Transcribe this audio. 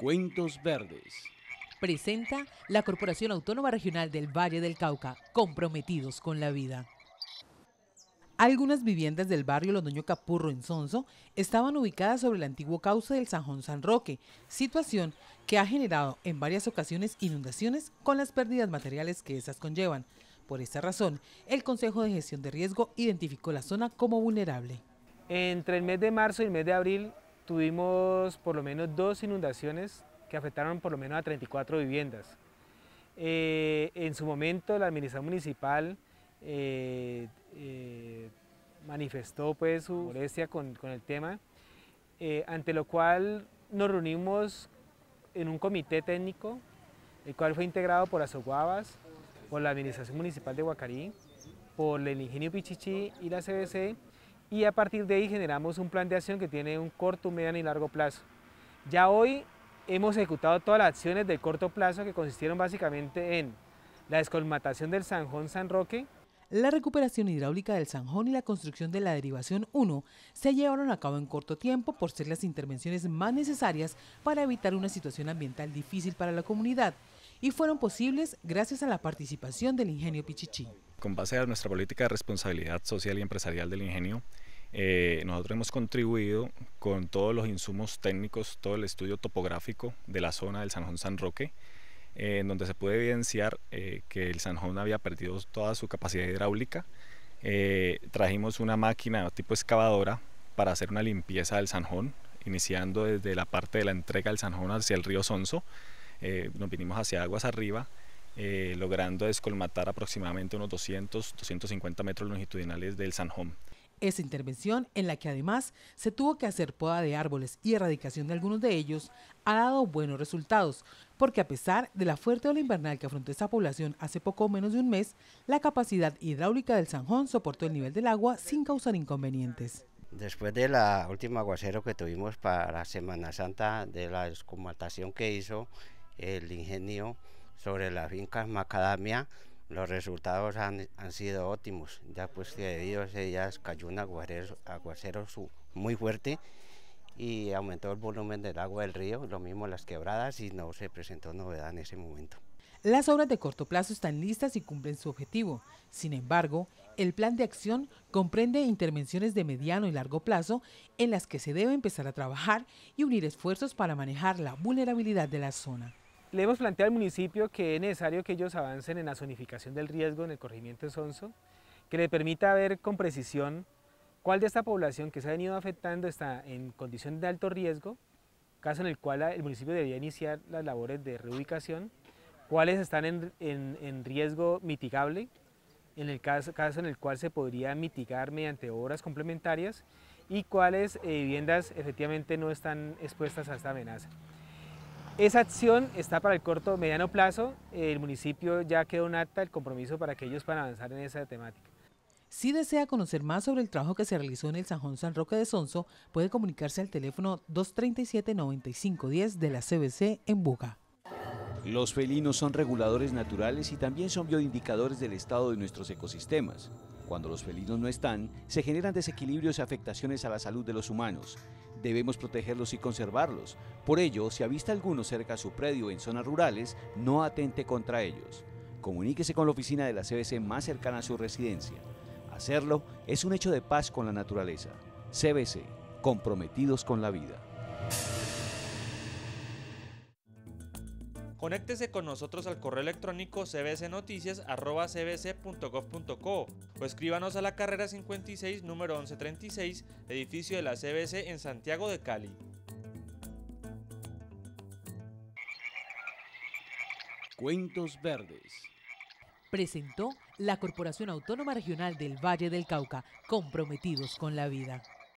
Cuentos Verdes. Presenta la Corporación Autónoma Regional del Valle del Cauca, comprometidos con la vida. Algunas viviendas del barrio Londoño Capurro en Sonso estaban ubicadas sobre el antiguo cauce del Sanjón San Roque, situación que ha generado en varias ocasiones inundaciones con las pérdidas materiales que esas conllevan. Por esta razón, el Consejo de Gestión de Riesgo identificó la zona como vulnerable. Entre el mes de marzo y el mes de abril tuvimos por lo menos dos inundaciones que afectaron por lo menos a 34 viviendas. Eh, en su momento la administración municipal eh, eh, manifestó pues su molestia con, el tema, ante lo cual nos reunimos en un comité técnico, el cual fue integrado por Azoguabas, por la Administración Municipal de Huacarí, por el Ingenio Pichichi y la CBC, y a partir de ahí generamos un plan de acción que tiene un corto, mediano y largo plazo. Ya hoy hemos ejecutado todas las acciones de corto plazo que consistieron básicamente en la descolmatación del Sanjón San Roque. La recuperación hidráulica del Sanjón y la construcción de la derivación 1 se llevaron a cabo en corto tiempo por ser las intervenciones más necesarias para evitar una situación ambiental difícil para la comunidad y fueron posibles gracias a la participación del ingenio Pichichi. Con base a nuestra política de responsabilidad social y empresarial del ingenio, eh, nosotros hemos contribuido con todos los insumos técnicos, todo el estudio topográfico de la zona del Sanjón San Roque, eh, en donde se puede evidenciar eh, que el Sanjón había perdido toda su capacidad hidráulica. Eh, trajimos una máquina tipo excavadora para hacer una limpieza del Sanjón, iniciando desde la parte de la entrega del Sanjón hacia el río Sonso. Eh, nos vinimos hacia aguas arriba, eh, logrando descolmatar aproximadamente unos 200, 250 metros longitudinales del Sanjón. Esa intervención, en la que además se tuvo que hacer poda de árboles y erradicación de algunos de ellos, ha dado buenos resultados, porque a pesar de la fuerte ola invernal que afrontó esta población hace poco menos de un mes, la capacidad hidráulica del Sanjón soportó el nivel del agua sin causar inconvenientes. Después de la última aguacero que tuvimos para Semana Santa, de la descolmatación que hizo el ingenio sobre las fincas macadamia, los resultados han, sido óptimos, ya pues que debido a ese cayó un aguacero, muy fuerte y aumentó el volumen del agua del río, lo mismo las quebradas y no se presentó novedad en ese momento. Las obras de corto plazo están listas y cumplen su objetivo. Sin embargo, el plan de acción comprende intervenciones de mediano y largo plazo en las que se debe empezar a trabajar y unir esfuerzos para manejar la vulnerabilidad de la zona. Le hemos planteado al municipio que es necesario que ellos avancen en la zonificación del riesgo en el corregimiento de Sonso, que le permita ver con precisión cuál de esta población que se ha venido afectando está en condición de alto riesgo, caso en el cual el municipio debería iniciar las labores de reubicación, cuáles están en, riesgo mitigable, en el caso, en el cual se podría mitigar mediante obras complementarias y cuáles eh, viviendas efectivamente no están expuestas a esta amenaza. Esa acción está para el corto mediano plazo. El municipio ya quedó en acta el compromiso para que ellos puedan avanzar en esa temática. Si desea conocer más sobre el trabajo que se realizó en el Juan San Roque de Sonso, puede comunicarse al teléfono 237-9510 de la CBC en Boca. Los felinos son reguladores naturales y también son bioindicadores del estado de nuestros ecosistemas. Cuando los felinos no están, se generan desequilibrios y afectaciones a la salud de los humanos. Debemos protegerlos y conservarlos. Por ello, si avista alguno cerca a su predio en zonas rurales, no atente contra ellos. Comuníquese con la oficina de la CBC más cercana a su residencia. Hacerlo es un hecho de paz con la naturaleza. CBC, comprometidos con la vida. Conéctese con nosotros al correo electrónico cbcnoticias.cbc.gov.co o escríbanos a la carrera 56, número 1136, edificio de la CBC en Santiago de Cali. Cuentos Verdes. Presentó la Corporación Autónoma Regional del Valle del Cauca, comprometidos con la vida.